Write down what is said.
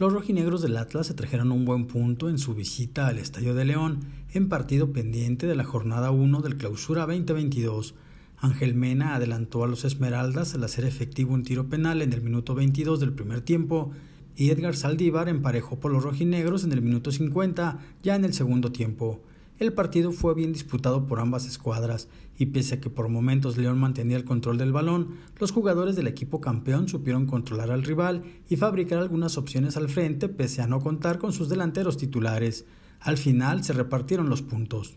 los rojinegros del Atlas se trajeron un buen punto en su visita al Estadio de León, en partido pendiente de la jornada 1 del Clausura 2022. Ángel Mena adelantó a los Esmeraldas al hacer efectivo un tiro penal en el minuto 22 del primer tiempo y Edgar Saldívar emparejó por los rojinegros en el minuto 50 ya en el segundo tiempo. El partido fue bien disputado por ambas escuadras y pese a que por momentos León mantenía el control del balón, los jugadores del equipo campeón supieron controlar al rival y fabricar algunas opciones al frente pese a no contar con sus delanteros titulares. Al final se repartieron los puntos.